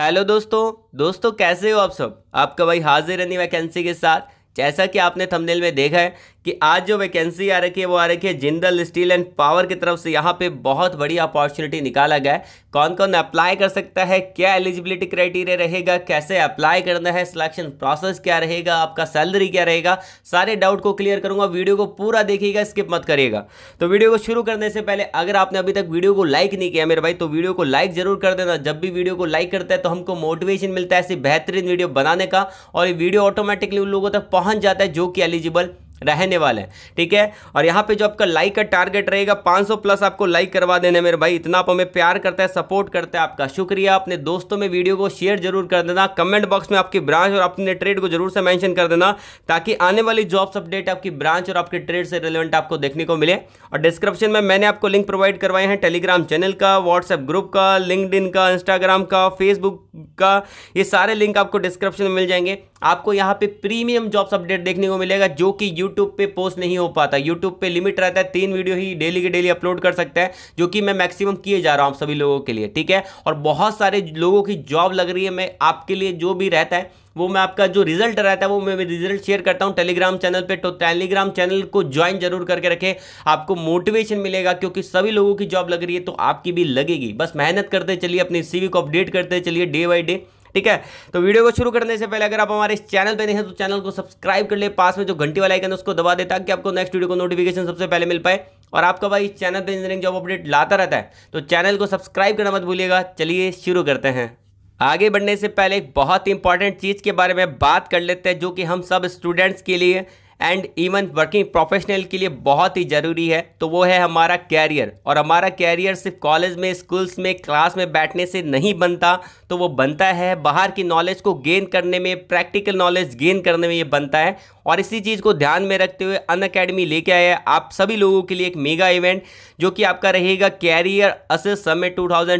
hello दोस्तों दोस्तों कैसे हो आप सब आपका भाई हाजिर है वैकेंसी के साथ जैसा कि आपने थंबनेल में देखा है कि आज जो वैकेंसी आ रखी है वो आ रखी है जिंदल स्टील एंड पावर की तरफ से यहाँ पे बहुत बड़ी अपॉर्चुनिटी निकाला गया है कौन कौन अप्लाई कर सकता है क्या एलिजिबिलिटी क्राइटेरिया रहेगा कैसे अप्लाई करना है सिलेक्शन प्रोसेस क्या रहेगा आपका सैलरी क्या रहेगा सारे डाउट को क्लियर करूंगा वीडियो को पूरा देखिएगा स्किप मत करिएगा तो वीडियो को शुरू करने से पहले अगर आपने अभी तक वीडियो को लाइक नहीं किया मेरे भाई तो वीडियो को लाइक जरूर कर देना जब भी वीडियो को लाइक करता है तो हमको मोटिवेशन मिलता है ऐसी बेहतरीन वीडियो बनाने का और ये वीडियो ऑटोमेटिकली उन लोगों तक पहुंच जाता है जो कि एलिजिबल रहने वाले हैं ठीक है और यहाँ पे जो आपका लाइक का टारगेट रहेगा 500 प्लस आपको लाइक करवा देने मेरे भाई इतना आप हमें प्यार करता है सपोर्ट करता है आपका शुक्रिया अपने दोस्तों में वीडियो को शेयर जरूर कर देना कमेंट बॉक्स में आपकी ब्रांच और अपने ट्रेड को जरूर से मैंशन कर देना ताकि आने वाली जॉब्स अपडेट आपकी ब्रांच और आपके ट्रेड से रिलेवेंट आपको देखने को मिले और डिस्क्रिप्शन में मैंने आपको लिंक प्रोवाइड करवाए हैं टेलीग्राम चैनल का व्हाट्सएप ग्रुप का लिंकड का इंस्टाग्राम का फेसबुक का ये सारे लिंक आपको डिस्क्रिप्शन में मिल जाएंगे आपको यहाँ पे प्रीमियम जॉब्स अपडेट देखने को मिलेगा जो कि यू यूट्यूब पे पोस्ट नहीं हो पाता यूट्यूब पे लिमिट रहता है तीन वीडियो ही डेली के डेली अपलोड कर सकते हैं जो कि मैं मैक्सिमम किए जा रहा हूँ सभी लोगों के लिए ठीक है और बहुत सारे लोगों की जॉब लग रही है मैं आपके लिए जो भी रहता है वो मैं आपका जो रिजल्ट रहता है वो मैं रिजल्ट शेयर करता हूँ टेलीग्राम चैनल पे तो टेलीग्राम चैनल को ज्वाइन जरूर करके रखें आपको मोटिवेशन मिलेगा क्योंकि सभी लोगों की जॉब लग रही है तो आपकी भी लगेगी बस मेहनत करते चलिए अपने सीवी को अपडेट करते चलिए डे बाई डे ठीक है तो वीडियो को शुरू करने से पहले अगर आप हमारे इस चैनल पर देखें तो चैनल को सब्सक्राइब कर ले पास में जो घंटी वाला आइकन उसको दबा है कि आपको नेक्स्ट वीडियो को नोटिफिकेशन सबसे पहले मिल पाए और आपका भाई इस चैनल पर इंजीनियरिंग जॉब अपडेट लाता रहता है तो चैनल को सब्सक्राइब करना मत भूलिएगा चलिए शुरू करते हैं आगे बढ़ने से पहले एक बहुत ही इंपॉर्टेंट चीज़ के बारे में बात कर लेते हैं जो कि हम सब स्टूडेंट्स के लिए एंड इवन वर्किंग प्रोफेशनल के लिए बहुत ही ज़रूरी है तो वो है हमारा कैरियर और हमारा कैरियर सिर्फ कॉलेज में स्कूल्स में क्लास में बैठने से नहीं बनता तो वो बनता है बाहर की नॉलेज को गेन करने में प्रैक्टिकल नॉलेज गेन करने में ये बनता है और इसी चीज़ को ध्यान में रखते हुए अन अकेडमी लेके आया आप सभी लोगों के लिए एक मेगा इवेंट जो कि आपका रहेगा कैरियर थाउजेंड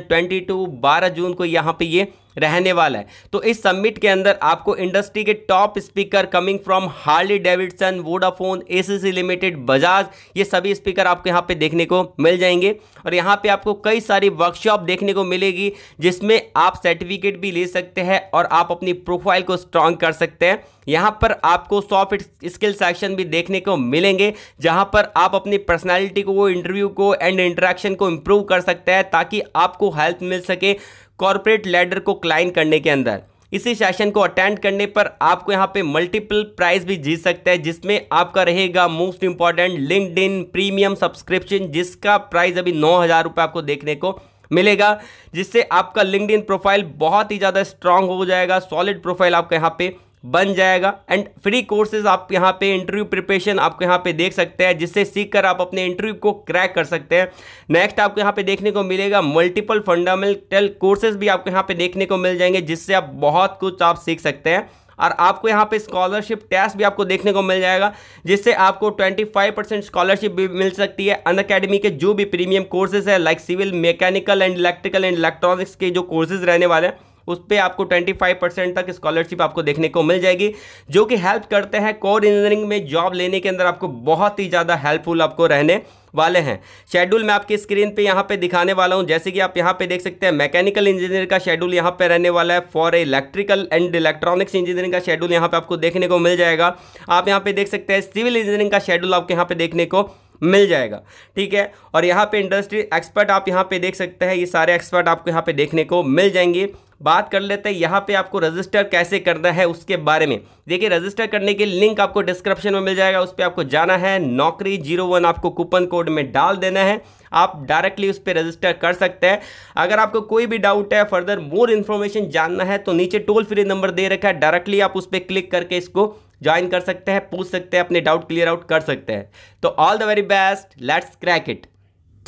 समिट टू बारह जून को यहाँ पर ये रहने वाला है तो इस समिट के अंदर आपको इंडस्ट्री के top speaker coming from Harley Davidson Vodafone ACC limited Bajaj ये सभी स्पीकर आपको यहाँ पे देखने को मिल जाएंगे और यहाँ पे आपको कई सारी वर्कशॉप देखने को मिलेगी जिसमें आप सर्टिफिकेट भी ले सकते हैं और आप अपनी प्रोफाइल को स्ट्रांग कर सकते हैं यहाँ पर आपको सॉफ्ट स्किल सेक्शन भी देखने को मिलेंगे जहाँ पर आप अपनी पर्सनैलिटी को इंटरव्यू को एंड इंटरेक्शन को इम्प्रूव कर सकते हैं ताकि आपको हेल्प मिल सके कॉरपोरेट लेडर को क्लाइन करने के अंदर इसी सेशन को अटेंड करने पर आपको यहाँ पे मल्टीपल प्राइज भी जीत सकते हैं जिसमें आपका रहेगा most important LinkedIn premium subscription जिसका प्राइस अभी नौ हज़ार रुपये आपको देखने को मिलेगा जिससे आपका लिंकड इन प्रोफाइल बहुत ही ज़्यादा स्ट्रांग हो जाएगा सॉलिड प्रोफाइल आपका यहाँ पे बन जाएगा एंड फ्री कोर्सेज आप यहाँ पे इंटरव्यू प्रिपरेशन आपको यहाँ पे देख सकते हैं जिससे सीख कर आप अपने इंटरव्यू को क्रैक कर सकते हैं नेक्स्ट आपको यहाँ पे देखने को मिलेगा मल्टीपल फंडामेंटल कोर्सेज भी आपको यहाँ पे देखने को मिल जाएंगे जिससे आप बहुत कुछ आप सीख सकते हैं और आपको यहाँ पे स्कॉलरशिप टेस्ट भी आपको देखने को मिल जाएगा जिससे आपको 25 परसेंट स्कॉलरशिप भी मिल सकती है अन अकेडमी के जो भी प्रीमियम कोर्सेज है like civil mechanical and electrical and electronics के जो कोर्सेज रहने वाले हैं उस पर आपको 25% तक स्कॉलरशिप आपको देखने को मिल जाएगी जो कि हेल्प करते हैं कोर इंजीनियरिंग में जॉब लेने के अंदर आपको बहुत ही ज़्यादा हेल्पफुल आपको रहने वाले हैं शेड्यूल मैं आपकी स्क्रीन पे यहाँ पे दिखाने वाला हूँ जैसे कि आप यहाँ पे देख सकते हैं मैकेनिकल इंजीनियर का शेड्यूल यहाँ पे रहने वाला है for electrical and electronics engineering का शेड्यूल यहाँ पे आपको देखने को मिल जाएगा आप यहाँ पे देख सकते हैं सिविल इंजीनियरिंग का शेड्यूल आपको यहाँ पे देखने को मिल जाएगा ठीक है और यहाँ पे इंडस्ट्री एक्सपर्ट आप यहाँ पे देख सकते हैं ये सारे एक्सपर्ट आपको यहाँ पे देखने को मिल जाएंगे बात कर लेते हैं यहाँ पे आपको रजिस्टर कैसे करना है उसके बारे में देखिए रजिस्टर करने के लिंक आपको डिस्क्रिप्शन में मिल जाएगा उस पर आपको जाना है नौकरी जीरो वन आपको कूपन कोड में डाल देना है आप डायरेक्टली उस पर रजिस्टर कर सकते हैं अगर आपको कोई भी डाउट है फर्दर मोर इन्फॉर्मेशन जानना है तो नीचे टोल फ्री नंबर दे रखा है डायरेक्टली आप उस पर क्लिक करके इसको ज्वाइन कर सकते हैं पूछ सकते हैं अपने डाउट क्लियर आउट कर सकते हैं तो all the very best let's crack it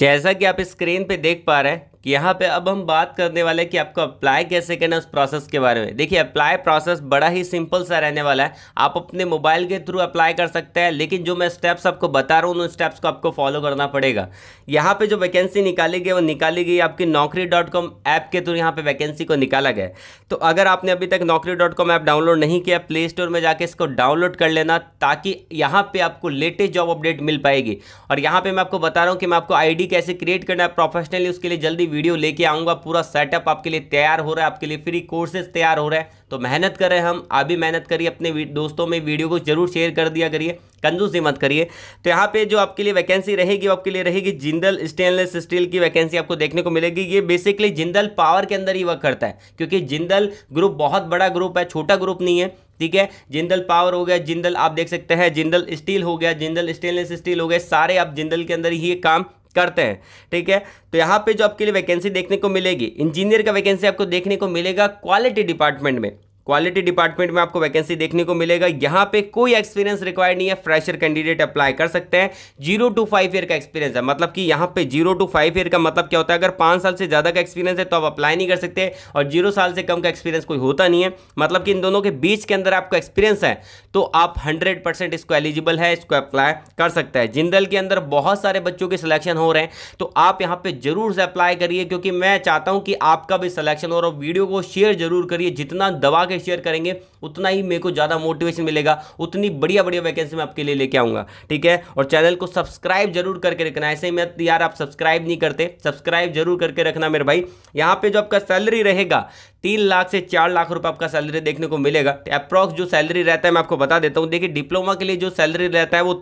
जैसा कि आप स्क्रीन पे देख पा रहे हैं कि यहाँ पे अब हम बात करने वाले कि आपको अप्लाई कैसे करना उस प्रोसेस के बारे में देखिए अप्लाई प्रोसेस बड़ा ही सिंपल सा रहने वाला है आप अपने मोबाइल के थ्रू अप्लाई कर सकते हैं लेकिन जो मैं स्टेप्स आपको बता रहा हूँ उन स्टेप्स को आपको फॉलो करना पड़ेगा यहाँ पर जो वैकेंसी निकाली गई वो निकाली गई आपकी नौकरी ऐप के थ्रू यहाँ पर वैकेंसी को निकाला गया तो अगर आपने अभी तक नौकरी ऐप डाउनलोड नहीं किया प्ले स्टोर में जाकर इसको डाउनलोड कर लेना ताकि यहाँ पर आपको लेटेस्ट जॉब अपडेट मिल पाएगी और यहाँ पर मैं आपको बता रहा हूँ कि मैं आपको आई कैसे क्रिएट करना है प्रोफेशनली उसके लिए जल्दी वीडियो लेके आऊँगा पूरा सेटअप आपके लिए तैयार हो रहा है आपके लिए फ्री कोर्सेज तैयार हो रहा है तो मेहनत करें हम आप भी मेहनत करिए अपने दोस्तों में वीडियो को जरूर शेयर कर दिया करिए कंजूसी मत करिए तो यहाँ पे जो आपके लिए वैकेंसी रहेगी वो आपके लिए रहेगी जिंदल स्टेनलेस स्टील की वैकेंसी आपको देखने को मिलेगी ये बेसिकली जिंदल पावर के अंदर ही वर्क करता है क्योंकि जिंदल ग्रुप बहुत बड़ा ग्रुप है छोटा ग्रुप नहीं है ठीक है जिंदल पावर हो गया जिंदल आप देख सकते हैं जिंदल स्टील हो गया जिंदल स्टेनलेस स्टील हो गया सारे आप जिंदल के अंदर ही ये काम करते हैं ठीक है तो यहाँ पे जो आपके लिए वैकेंसी देखने को मिलेगी इंजीनियर का वैकेंसी आपको देखने को मिलेगा क्वालिटी डिपार्टमेंट में क्वालिटी डिपार्टमेंट में आपको वैकेंसी देखने को मिलेगा यहाँ पे कोई एक्सपीरियंस रिक्वायर्ड नहीं है फ्रेशर कैंडिडेट अप्लाई कर सकते हैं जीरो टू फाइव ईयर का एक्सपीरियंस है मतलब कि यहाँ पे जीरो टू फाइव ईयर का मतलब क्या होता है अगर पाँच साल से ज़्यादा का एक्सपीरियंस है तो आप अप्लाई नहीं कर सकते और जीरो साल से कम का एक्सपीरियंस कोई होता नहीं है मतलब कि इन दोनों के बीच के अंदर आपको एक्सपीरियंस है तो आप हंड्रेड परसेंट इसको एलिजिबल है इसको अप्लाई कर सकते हैं जिंदल के अंदर बहुत सारे बच्चों के सिलेक्शन हो रहे हैं तो आप यहाँ पर जरूर से अप्लाई करिए क्योंकि मैं चाहता हूँ कि आपका भी सिलेक्शन हो और वीडियो को शेयर जरूर करिए जितना दबा के शेयर करेंगे उतना ही मेरे को ज़्यादा मोटिवेशन मिलेगा उतनी बढ़िया बढ़िया वैकेंसी मैं आपके लिए लेके आऊँगा ठीक है और चैनल को सब्सक्राइब जरूर करके रखना ऐसे ही मैं यार आप सब्सक्राइब नहीं करते सब्सक्राइब जरूर करके रखना मेरे भाई यहाँ पे जो आपका सैलरी रहेगा तीन लाख से चार लाख रुपए आपका सैलरी देखने को मिलेगा अप्रॉक्स जो सैलरी रहता है मैं आपको बता देता हूँ देखिए डिप्लोमा के लिए जो सैलरी रहता है वो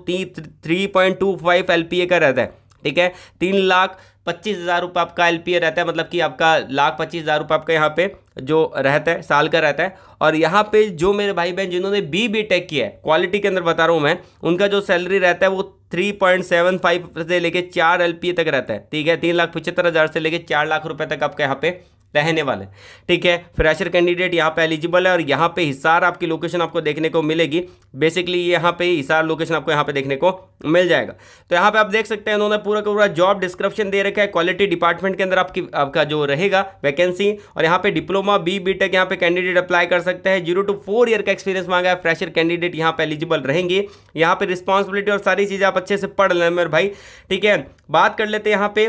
three point two five L का रहता है ठीक है तीन लाख पच्चीस हज़ार रुपये आपका एल रहता है मतलब कि आपका लाख पच्चीस हज़ार रुपये आपका यहाँ पे जो रहता है साल का रहता है और यहाँ पे जो मेरे भाई बहन जिन्होंने बी बी टेक किया है क्वालिटी के अंदर बता रहा हूँ मैं उनका जो सैलरी रहता है वो थ्री पॉइंट सेवन फाइव से लेके चार एल तक रहता है ठीक है तीन लाख पचहत्तर हज़ार से लेके चार लाख रुपये तक आपका यहाँ पे रहने वाले ठीक है फ्रेशर कैंडिडेट यहाँ पे एलिजिबल है और यहाँ पे हिसार आपकी लोकेशन आपको देखने को मिलेगी बेसिकली यहाँ पे हिसार लोकेशन आपको यहाँ पे देखने को मिल जाएगा तो यहाँ पे आप देख सकते हैं उन्होंने पूरा का पूरा जॉब डिस्क्रिप्शन दे रखा है क्वालिटी डिपार्टमेंट के अंदर आपकी आपका जो रहेगा वैकेंसी और यहाँ पे डिप्लोमा बी बी टेक यहाँ पे कैंडिडेट अप्लाई कर सकते हैं जीरो टू फोर ईयर का एक्सपीरियंस मांगा है फ्रेशर कैंडिडेट यहाँ पे एलिजिबल रहेंगे यहाँ पे रिस्पॉन्सिबिलिटी और सारी चीज़ें आप अच्छे से पढ़ लें मेरे भाई ठीक है बात कर लेते हैं यहाँ पे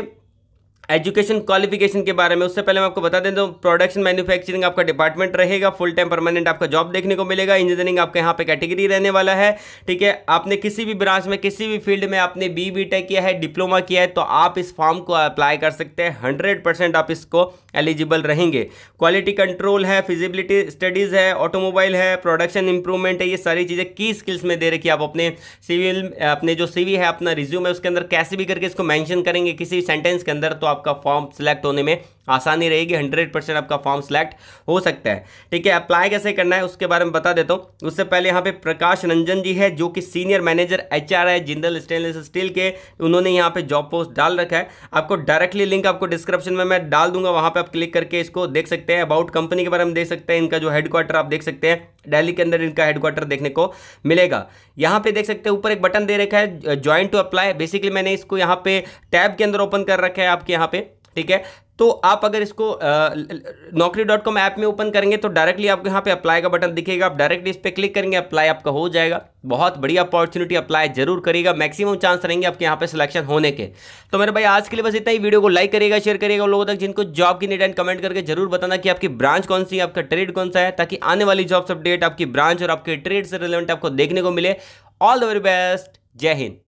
एजुकेशन क्वालिफिकेशन के बारे में उससे पहले मैं आपको बता दें तो प्रोडक्शन मैन्युफैक्चरिंग आपका डिपार्टमेंट रहेगा फुल टाइम परमानेंट आपका जॉब देखने को मिलेगा इंजीनियरिंग आपके यहाँ पे कैटेगरी रहने वाला है ठीक है आपने किसी भी ब्रांच में किसी भी फील्ड में आपने बी बी टेक किया है डिप्लोमा किया है तो आप इस फॉर्म को अप्लाई कर सकते हैं हंड्रेड आप इसको एलिजिबल रहेंगे क्वालिटी कंट्रोल है फिजिबिलिटी स्टडीज़ है ऑटोमोबाइल है प्रोडक्शन इंप्रूवमेंट है ये सारी चीज़ें की स्किल्स में दे रखी आप अपने सिविल अपने जो सीवी है अपना रिज्यूम है उसके अंदर कैसे भी करके इसको मैंशन करेंगे किसी सेंटेंस के अंदर तो आप आपका फॉर्म सिलेक्ट होने में आसानी रहेगी हंड्रेड परसेंट आपका फॉर्म सेलेक्ट हो सकता है ठीक है अप्लाई कैसे करना है उसके बारे में बता देता हूँ उससे पहले यहाँ पे प्रकाश रंजन जी है जो कि सीनियर मैनेजर एच आर है जिंदल स्टेनलेस स्टील के उन्होंने यहाँ पे जॉब पोस्ट डाल रखा है आपको डायरेक्टली लिंक आपको डिस्क्रिप्शन में मैं डाल दूंगा वहाँ पर आप क्लिक करके इसको देख सकते हैं अबाउट कंपनी के बारे में देख सकते हैं इनका जो हेडक्वार्टर आप देख सकते हैं डेली के अंदर इनका हेडक्वार्टर देखने को मिलेगा यहाँ पे देख सकते हैं ऊपर एक बटन दे रखा है ज्वाइन टू अप्लाई बेसिकली मैंने इसको यहाँ पे टैब के अंदर ओपन कर रखा है आपके यहाँ पे ठीक है तो आप अगर इसको नौकरी डॉट कॉम ऐप में ओपन करेंगे तो डायरेक्टली आपको यहाँ पे अप्लाई का बटन दिखेगा आप डायरेक्टली इस पर क्लिक करेंगे अप्लाई आपका हो जाएगा बहुत बढ़िया अपॉर्चुनिटी अप्लाई जरूर करेगा मैक्सिमम चांस रहेंगे आपके यहाँ पे सिलेक्शन होने के तो मेरे भाई आज के लिए बस इतना ही वीडियो को लाइक करेगा शेयर करेगा लोगों तक जिनको जॉब की नीड एंड कमेंट करके जरूर बताना कि आपकी ब्रांच कौन सी है आपका ट्रेड कौन सा है ताकि आने वाली जॉब्स अपडेट आपकी ब्रांच और आपके ट्रेड से रिलेवेंट आपको देखने को मिले ऑल द वेरी बेस्ट जय हिंद